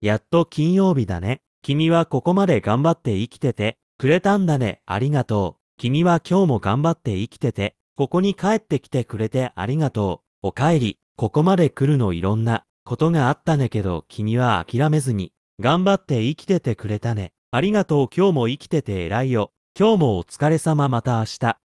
やっと金曜日だね。君はここまで頑張って生きてて、くれたんだね。ありがとう。君は今日も頑張って生きてて、ここに帰ってきてくれてありがとう。お帰り。ここまで来るのいろんなことがあったねけど、君は諦めずに、頑張って生きててくれたね。ありがとう。今日も生きてて偉いよ。今日もお疲れ様。また明日。